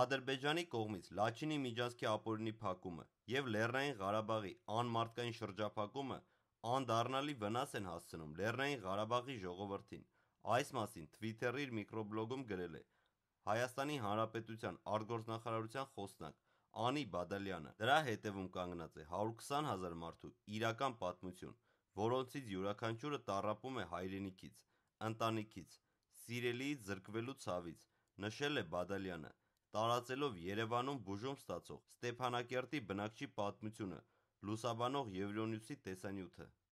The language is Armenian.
Ադրբեջանի կողմից Լաչինի միջանցքի ապօրինի փակումը եւ Լեռնային Ղարաբաղի անմարդկային շրջափակումը անդառնալի վնաս են հասցնում Լեռնային Ղարաբաղի ժողովրդին։ Այս մասին Twitter-ի իր միկրոբլոգում գրել է Հայաստանի Հանրապետության արտգործնախարարության խոսնակ Անի Բադալյանը։ Դրա հետևում կանգնած է 120 հազար մարդու իրական պատմություն, որոնցից յուրաքանչյուրը տառապում է հայրենիքից, ընտանիքից, սիրելիից զրկվելու ցավից, նշել է Բադալյանը տարածելով Երևանում բուժում ստացող Ստեփանակերտի բնակչի պատմությունը, լուսաբանող Եվրոնյուսի տեսանյութը։